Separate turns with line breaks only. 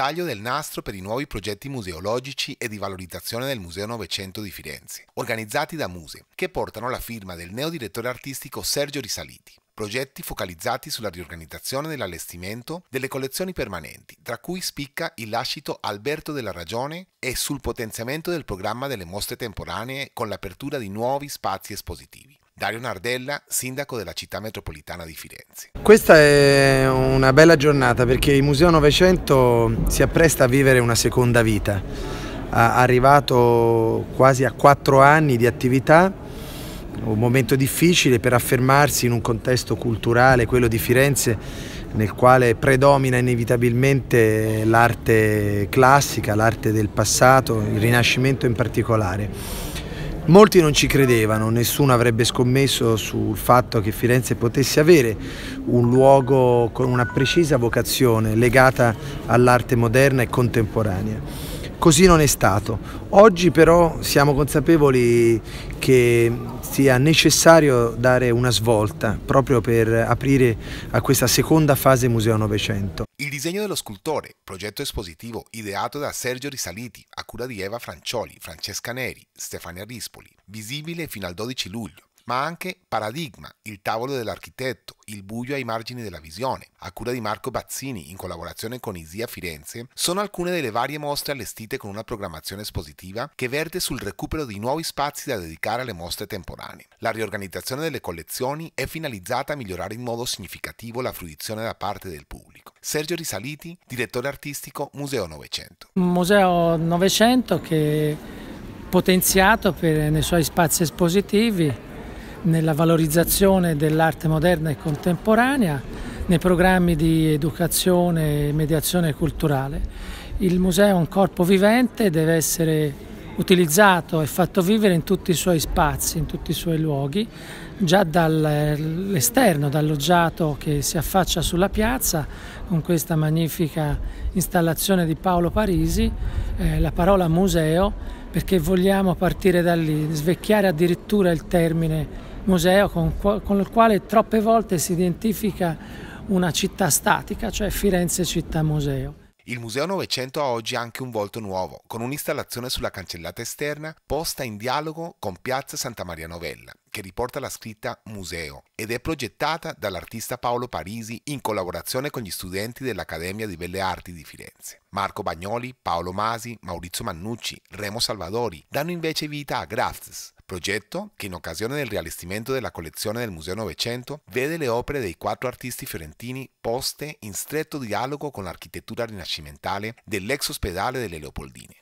taglio del nastro per i nuovi progetti museologici e di valorizzazione del Museo Novecento di Firenze, organizzati da Muse, che portano la firma del neodirettore artistico Sergio Risaliti progetti focalizzati sulla riorganizzazione dell'allestimento delle collezioni permanenti, tra cui spicca il lascito Alberto della Ragione e sul potenziamento del programma delle mostre temporanee con l'apertura di nuovi spazi espositivi. Dario Nardella, sindaco della città metropolitana di
Firenze. Questa è una bella giornata perché il Museo Novecento si appresta a vivere una seconda vita. Ha arrivato quasi a quattro anni di attività, un momento difficile per affermarsi in un contesto culturale, quello di Firenze, nel quale predomina inevitabilmente l'arte classica, l'arte del passato, il Rinascimento in particolare. Molti non ci credevano, nessuno avrebbe scommesso sul fatto che Firenze potesse avere un luogo con una precisa vocazione legata all'arte moderna e contemporanea. Così non è stato. Oggi però siamo consapevoli che sia necessario dare una svolta proprio per aprire a questa seconda fase Museo Novecento.
Disegno dello scultore, progetto espositivo ideato da Sergio Risaliti a cura di Eva Francioli, Francesca Neri, Stefania Rispoli, visibile fino al 12 luglio ma anche Paradigma, il tavolo dell'architetto, il buio ai margini della visione, a cura di Marco Bazzini in collaborazione con Isia Firenze, sono alcune delle varie mostre allestite con una programmazione espositiva che verte sul recupero di nuovi spazi da dedicare alle mostre temporanee. La riorganizzazione delle collezioni è finalizzata a migliorare in modo significativo la fruizione da parte del pubblico. Sergio Risaliti, direttore artistico Museo Novecento.
Un museo Novecento che potenziato per, nei suoi spazi espositivi nella valorizzazione dell'arte moderna e contemporanea, nei programmi di educazione e mediazione culturale. Il museo è un corpo vivente, deve essere utilizzato e fatto vivere in tutti i suoi spazi, in tutti i suoi luoghi, già dall'esterno, dal loggiato che si affaccia sulla piazza con questa magnifica installazione di Paolo Parisi, eh, la parola museo, perché vogliamo partire da lì, svecchiare addirittura il termine museo con, con il quale troppe volte si identifica una città statica, cioè Firenze città museo.
Il Museo Novecento ha oggi anche un volto nuovo, con un'installazione sulla cancellata esterna posta in dialogo con Piazza Santa Maria Novella, che riporta la scritta Museo ed è progettata dall'artista Paolo Parisi in collaborazione con gli studenti dell'Accademia di Belle Arti di Firenze. Marco Bagnoli, Paolo Masi, Maurizio Mannucci, Remo Salvadori danno invece vita a Grafts, progetto che in occasione del riallestimento della collezione del Museo Novecento vede le opere dei quattro artisti fiorentini poste in stretto dialogo con l'architettura rinascimentale dell'ex ospedale delle Leopoldine.